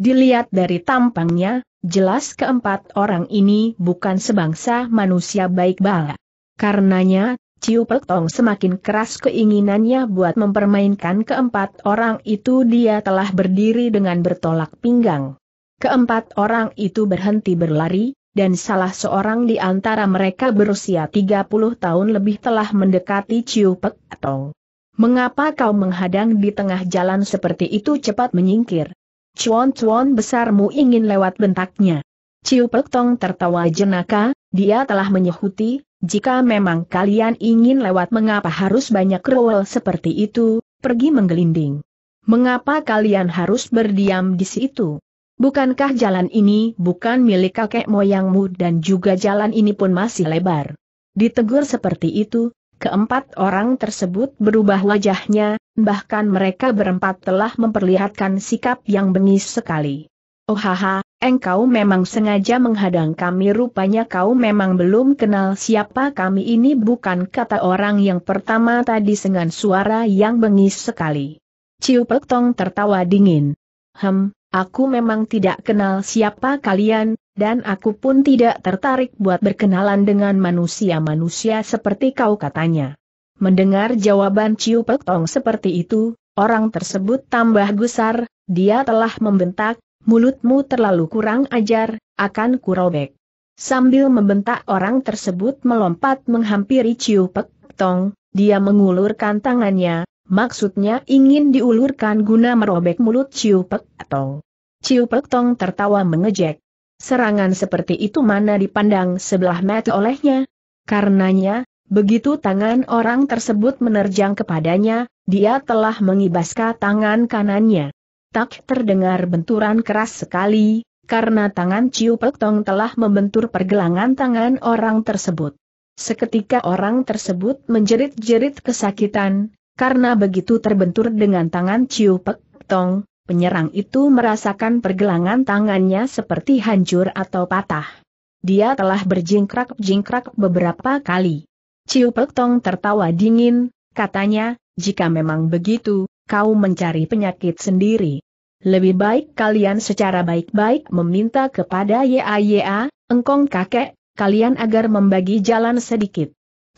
Dilihat dari tampangnya, Jelas keempat orang ini bukan sebangsa manusia baik bala. Karenanya, Ciu Pek semakin keras keinginannya buat mempermainkan keempat orang itu dia telah berdiri dengan bertolak pinggang. Keempat orang itu berhenti berlari, dan salah seorang di antara mereka berusia 30 tahun lebih telah mendekati Ciu Pek Mengapa kau menghadang di tengah jalan seperti itu cepat menyingkir? Cuan-cuan besarmu ingin lewat bentaknya. Ciu Pek Tong tertawa jenaka, dia telah menyehuti, jika memang kalian ingin lewat mengapa harus banyak rowel seperti itu, pergi menggelinding. Mengapa kalian harus berdiam di situ? Bukankah jalan ini bukan milik kakek moyangmu dan juga jalan ini pun masih lebar? Ditegur seperti itu, Keempat orang tersebut berubah wajahnya, bahkan mereka berempat telah memperlihatkan sikap yang bengis sekali. Oh haha, engkau memang sengaja menghadang kami rupanya kau memang belum kenal siapa kami ini bukan kata orang yang pertama tadi dengan suara yang bengis sekali. Ciu Pek Tong tertawa dingin. Hem, Aku memang tidak kenal siapa kalian, dan aku pun tidak tertarik buat berkenalan dengan manusia-manusia seperti kau katanya. Mendengar jawaban Ciu Petong seperti itu, orang tersebut tambah gusar, dia telah membentak, mulutmu terlalu kurang ajar, akan kurobek. Sambil membentak orang tersebut melompat menghampiri Ciu Petong, dia mengulurkan tangannya, Maksudnya ingin diulurkan guna merobek mulut Ciu Pek atau Ciu Pek Tong tertawa mengejek. Serangan seperti itu mana dipandang sebelah mata olehnya? Karenanya, begitu tangan orang tersebut menerjang kepadanya, dia telah mengibaskan tangan kanannya. Tak terdengar benturan keras sekali, karena tangan Ciu Pek Tong telah membentur pergelangan tangan orang tersebut. Seketika orang tersebut menjerit-jerit kesakitan, karena begitu terbentur dengan tangan Ciu Pek Tong, penyerang itu merasakan pergelangan tangannya seperti hancur atau patah. Dia telah berjingkrak-jingkrak beberapa kali. Ciu Pek Tong tertawa dingin, katanya, jika memang begitu, kau mencari penyakit sendiri. Lebih baik kalian secara baik-baik meminta kepada YAYA, engkong kakek, kalian agar membagi jalan sedikit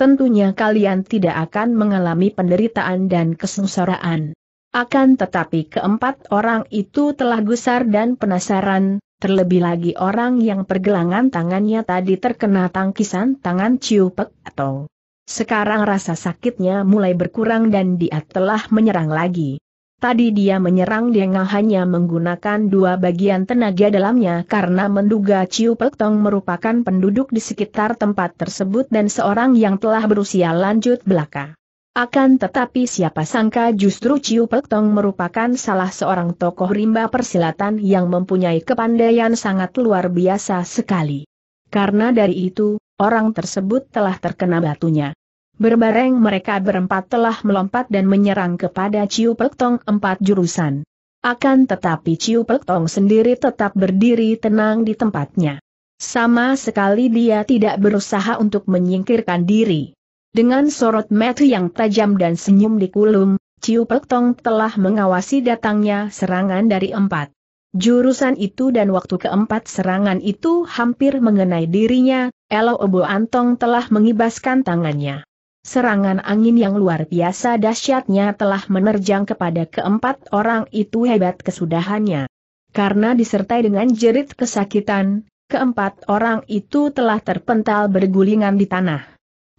tentunya kalian tidak akan mengalami penderitaan dan kesengsaraan. Akan tetapi keempat orang itu telah gusar dan penasaran, terlebih lagi orang yang pergelangan tangannya tadi terkena tangkisan tangan ciupek atau sekarang rasa sakitnya mulai berkurang dan dia telah menyerang lagi. Tadi dia menyerang Denga hanya menggunakan dua bagian tenaga dalamnya karena menduga Ciu Tong merupakan penduduk di sekitar tempat tersebut dan seorang yang telah berusia lanjut belaka. Akan tetapi siapa sangka justru Ciu Tong merupakan salah seorang tokoh rimba persilatan yang mempunyai kepandaian sangat luar biasa sekali. Karena dari itu, orang tersebut telah terkena batunya. Berbareng mereka berempat telah melompat dan menyerang kepada Ciu Peltong empat jurusan. Akan tetapi Ciu Peltong sendiri tetap berdiri tenang di tempatnya. Sama sekali dia tidak berusaha untuk menyingkirkan diri. Dengan sorot mata yang tajam dan senyum di kulum, Ciu Peltong telah mengawasi datangnya serangan dari empat jurusan itu dan waktu keempat serangan itu hampir mengenai dirinya, Elo Obo Antong telah mengibaskan tangannya. Serangan angin yang luar biasa dahsyatnya telah menerjang kepada keempat orang itu hebat kesudahannya. Karena disertai dengan jerit kesakitan, keempat orang itu telah terpental bergulingan di tanah.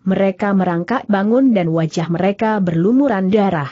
Mereka merangkak bangun dan wajah mereka berlumuran darah.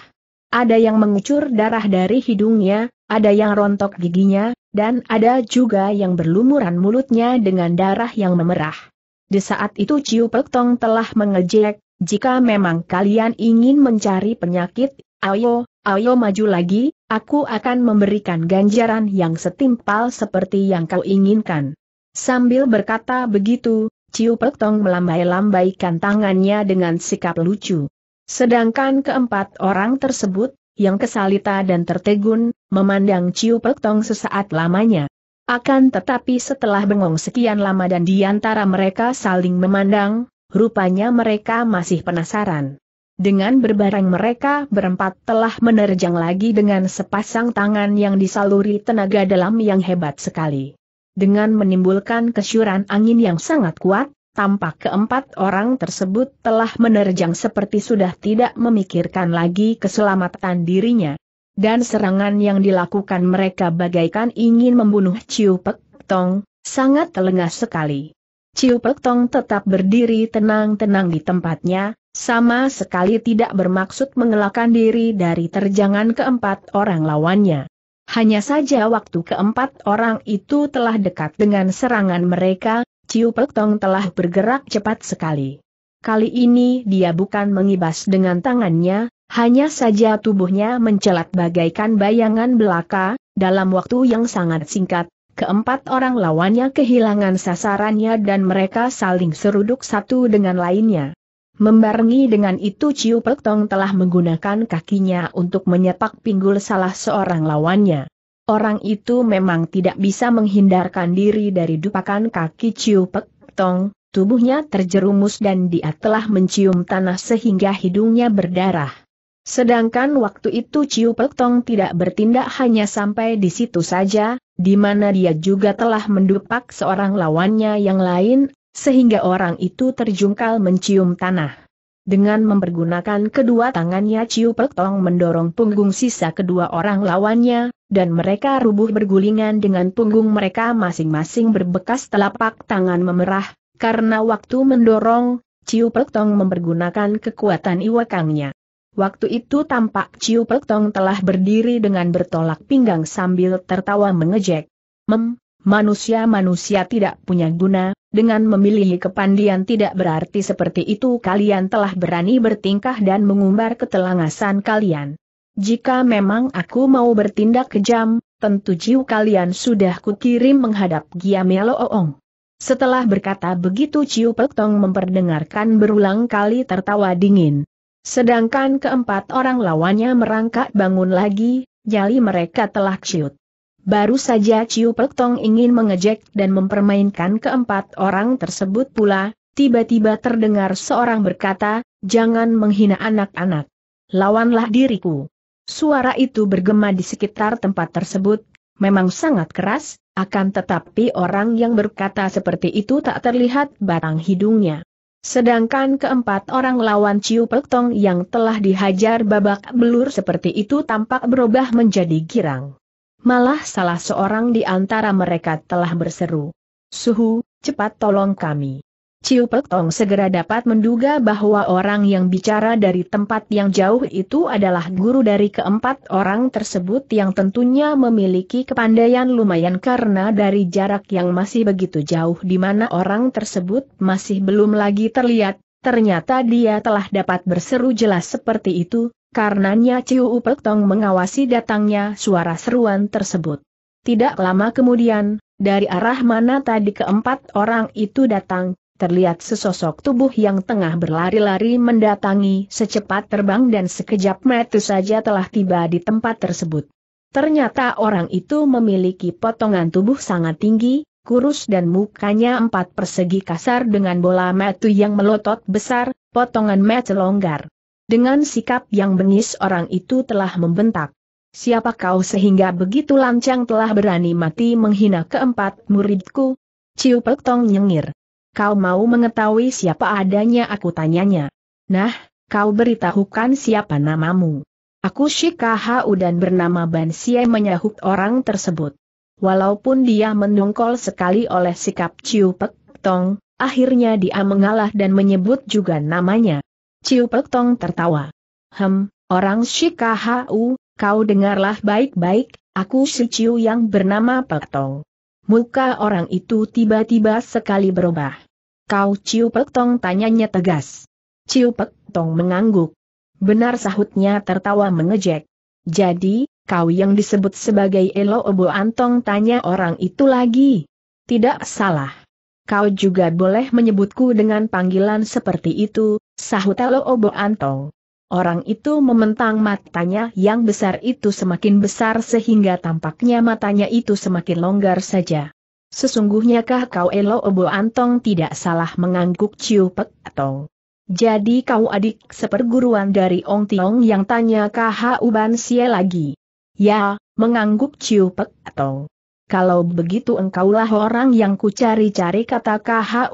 Ada yang mengucur darah dari hidungnya, ada yang rontok giginya, dan ada juga yang berlumuran mulutnya dengan darah yang memerah. Di saat itu Ciu Tong telah mengejek, jika memang kalian ingin mencari penyakit, ayo, ayo maju lagi, aku akan memberikan ganjaran yang setimpal seperti yang kau inginkan. Sambil berkata begitu, Ciu Tong melambai-lambaikan tangannya dengan sikap lucu. Sedangkan keempat orang tersebut, yang kesalita dan tertegun, memandang Ciu Tong sesaat lamanya. Akan tetapi setelah bengong sekian lama dan di antara mereka saling memandang, rupanya mereka masih penasaran. Dengan berbaring mereka berempat telah menerjang lagi dengan sepasang tangan yang disaluri tenaga dalam yang hebat sekali. Dengan menimbulkan kesyuran angin yang sangat kuat, tampak keempat orang tersebut telah menerjang seperti sudah tidak memikirkan lagi keselamatan dirinya. Dan serangan yang dilakukan mereka bagaikan ingin membunuh Ciu Pek Tong, sangat telengah sekali. Ciu Pek Tong tetap berdiri tenang-tenang di tempatnya, sama sekali tidak bermaksud mengelakkan diri dari terjangan keempat orang lawannya. Hanya saja waktu keempat orang itu telah dekat dengan serangan mereka, Ciu Pek Tong telah bergerak cepat sekali. Kali ini dia bukan mengibas dengan tangannya, hanya saja tubuhnya mencelat bagaikan bayangan belaka, dalam waktu yang sangat singkat, Keempat orang lawannya kehilangan sasarannya dan mereka saling seruduk satu dengan lainnya. Membarengi dengan itu Ciu Pek Tong telah menggunakan kakinya untuk menyepak pinggul salah seorang lawannya. Orang itu memang tidak bisa menghindarkan diri dari dupakan kaki Ciu Pek Tong, tubuhnya terjerumus dan dia telah mencium tanah sehingga hidungnya berdarah. Sedangkan waktu itu Ciu Peltong tidak bertindak hanya sampai di situ saja, di mana dia juga telah mendupak seorang lawannya yang lain, sehingga orang itu terjungkal mencium tanah. Dengan mempergunakan kedua tangannya Ciu Peltong mendorong punggung sisa kedua orang lawannya, dan mereka rubuh bergulingan dengan punggung mereka masing-masing berbekas telapak tangan memerah, karena waktu mendorong, Ciu Peltong mempergunakan kekuatan iwakangnya. Waktu itu tampak Ciu Tong telah berdiri dengan bertolak pinggang sambil tertawa mengejek. Mem, manusia-manusia tidak punya guna, dengan memilih kepandian tidak berarti seperti itu kalian telah berani bertingkah dan mengumbar ketelangasan kalian. Jika memang aku mau bertindak kejam, tentu jiwa kalian sudah kukirim menghadap Giamelo Oong. Setelah berkata begitu Ciu Tong memperdengarkan berulang kali tertawa dingin. Sedangkan keempat orang lawannya merangkak bangun lagi, nyali mereka telah ciut. Baru saja Ciu Pek Tong ingin mengejek dan mempermainkan keempat orang tersebut pula, tiba-tiba terdengar seorang berkata, jangan menghina anak-anak. Lawanlah diriku. Suara itu bergema di sekitar tempat tersebut, memang sangat keras, akan tetapi orang yang berkata seperti itu tak terlihat batang hidungnya. Sedangkan keempat orang lawan Ciu Tong yang telah dihajar babak belur seperti itu tampak berubah menjadi girang. Malah salah seorang di antara mereka telah berseru. Suhu, cepat tolong kami. Ciu Pek Tong segera dapat menduga bahwa orang yang bicara dari tempat yang jauh itu adalah guru dari keempat orang tersebut yang tentunya memiliki kepandaian lumayan karena dari jarak yang masih begitu jauh di mana orang tersebut masih belum lagi terlihat, ternyata dia telah dapat berseru jelas seperti itu, karenanya Ciu Pek Tong mengawasi datangnya suara seruan tersebut. Tidak lama kemudian, dari arah mana tadi keempat orang itu datang, terlihat sesosok tubuh yang tengah berlari-lari mendatangi secepat terbang dan sekejap mata saja telah tiba di tempat tersebut. Ternyata orang itu memiliki potongan tubuh sangat tinggi, kurus dan mukanya empat persegi kasar dengan bola metu yang melotot besar, potongan metu longgar. Dengan sikap yang bengis orang itu telah membentak. Siapa kau sehingga begitu lancang telah berani mati menghina keempat muridku? Ciu Pek Tong nyengir kau mau mengetahui siapa adanya aku tanyanya. Nah, kau beritahukan siapa namamu. Aku Shikahau dan bernama Bansiai menyahut orang tersebut. Walaupun dia mendongkol sekali oleh sikap Ciu Pek Tong, akhirnya dia mengalah dan menyebut juga namanya. Ciu Pek Tong tertawa. Hem, orang Shikahau, kau dengarlah baik-baik, aku si Ciu yang bernama Pek Tong muka orang itu tiba-tiba sekali berubah. Kau Ciu Pek Tong tanyanya tegas. Ciu Pek Tong mengangguk. Benar sahutnya tertawa mengejek. Jadi, kau yang disebut sebagai Elo Obo Antong tanya orang itu lagi. Tidak salah. Kau juga boleh menyebutku dengan panggilan seperti itu, sahut Elo Obo Antong. Orang itu mementang matanya yang besar itu semakin besar sehingga tampaknya matanya itu semakin longgar saja. Sesungguhnya kah kau Elo Obo Antong tidak salah mengangguk Ciu Pek atau Jadi kau adik seperguruan dari Ong Tiong yang tanya kah Uban sia lagi? Ya, mengangguk Ciu Pek atau Kalau begitu engkaulah orang yang ku cari-cari kata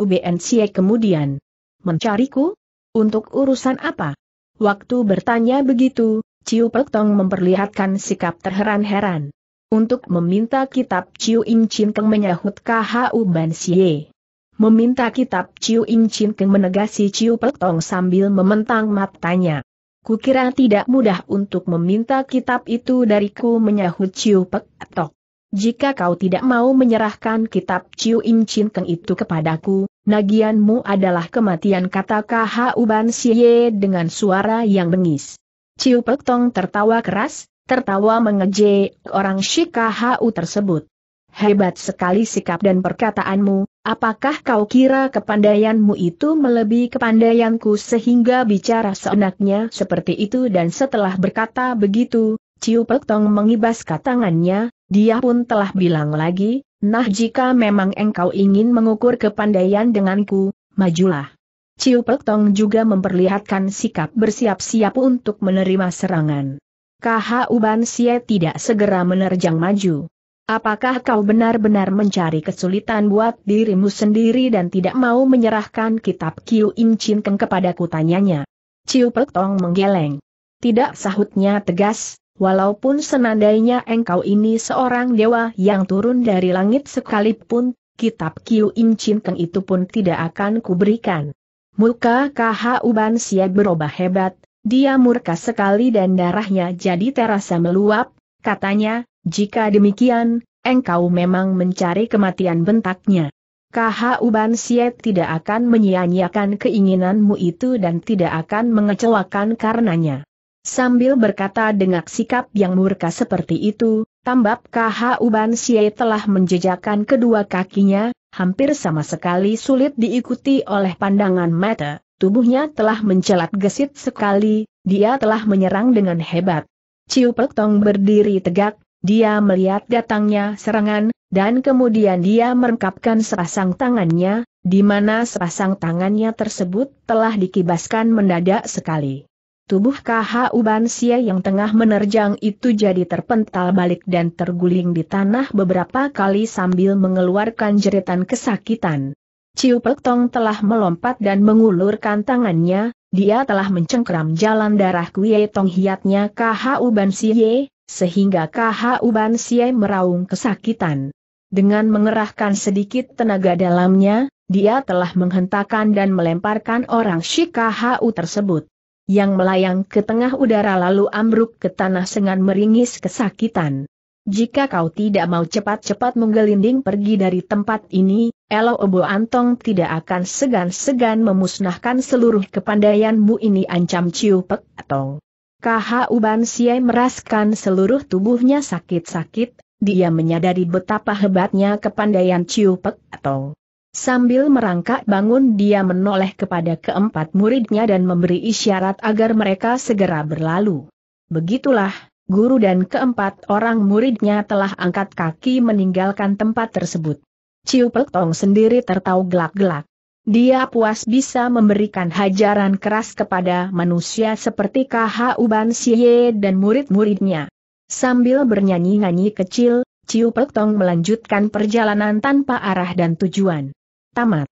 uban Xie kemudian. Mencariku? Untuk urusan apa? Waktu bertanya begitu, Ciu Pek Tong memperlihatkan sikap terheran-heran. Untuk meminta kitab Ciu In Chin Keng menyahut KHU Ban Xie. Meminta kitab Ciu In Chin Keng menegasi Ciu Pek Tong sambil mementang matanya. Kukira tidak mudah untuk meminta kitab itu dariku menyahut Ciu Pek Tong. Jika kau tidak mau menyerahkan kitab Ciu In Chin Keng itu kepadaku, nagianmu adalah kematian kata KHU Ban Xie dengan suara yang bengis. Ciu Pek Tong tertawa keras, tertawa mengejek orang si KHU tersebut. Hebat sekali sikap dan perkataanmu, apakah kau kira kepandaianmu itu melebihi kepandaianku sehingga bicara seenaknya seperti itu dan setelah berkata begitu, Ciu Pek Tong mengibaskan tangannya, dia pun telah bilang lagi, Nah jika memang engkau ingin mengukur kepandaian denganku, majulah. Ciu Pek juga memperlihatkan sikap bersiap-siap untuk menerima serangan. KH Uban Xie tidak segera menerjang maju. Apakah kau benar-benar mencari kesulitan buat dirimu sendiri dan tidak mau menyerahkan kitab Kiu Im Chin Keng kepadaku tanyanya? Ciu Pek menggeleng. Tidak sahutnya tegas, Walaupun senandainya engkau ini seorang dewa yang turun dari langit sekalipun, kitab Kiu Im Chin Keng itu pun tidak akan kuberikan. Muka KH Uban Sia berubah hebat, dia murka sekali dan darahnya jadi terasa meluap, katanya, jika demikian, engkau memang mencari kematian bentaknya. KH Uban Sia tidak akan menyia-nyiakan keinginanmu itu dan tidak akan mengecewakan karenanya. Sambil berkata dengan sikap yang murka seperti itu, tambap KH Uban Xie telah menjejakkan kedua kakinya, hampir sama sekali sulit diikuti oleh pandangan mata, tubuhnya telah mencelat gesit sekali, dia telah menyerang dengan hebat. Ciu Pek Tong berdiri tegak, dia melihat datangnya serangan, dan kemudian dia merengkapkan sepasang tangannya, di mana sepasang tangannya tersebut telah dikibaskan mendadak sekali. Tubuh KH Uban Sia yang tengah menerjang itu jadi terpental balik dan terguling di tanah beberapa kali sambil mengeluarkan jeritan kesakitan. Ciu Tong telah melompat dan mengulurkan tangannya, dia telah mencengkram jalan darah Kuei Tong Hiatnya KH Uban Sia, sehingga KH Uban Sia meraung kesakitan. Dengan mengerahkan sedikit tenaga dalamnya, dia telah menghentakkan dan melemparkan orang Shikahau tersebut yang melayang ke tengah udara lalu ambruk ke tanah dengan meringis kesakitan. Jika kau tidak mau cepat-cepat menggelinding pergi dari tempat ini, Elo Obo Antong tidak akan segan-segan memusnahkan seluruh kepandaianmu ini ancam Ciu Pek Tong. KH Uban Siai meraskan seluruh tubuhnya sakit-sakit, dia menyadari betapa hebatnya kepandaian Ciu Pek Tong. Sambil merangkak bangun dia menoleh kepada keempat muridnya dan memberi isyarat agar mereka segera berlalu. Begitulah, guru dan keempat orang muridnya telah angkat kaki meninggalkan tempat tersebut. Ciu Pek Tong sendiri tertawa gelak-gelak. Dia puas bisa memberikan hajaran keras kepada manusia seperti KH Uban Siye dan murid-muridnya. Sambil bernyanyi-nyanyi kecil, Ciu Pek Tong melanjutkan perjalanan tanpa arah dan tujuan. Tamat.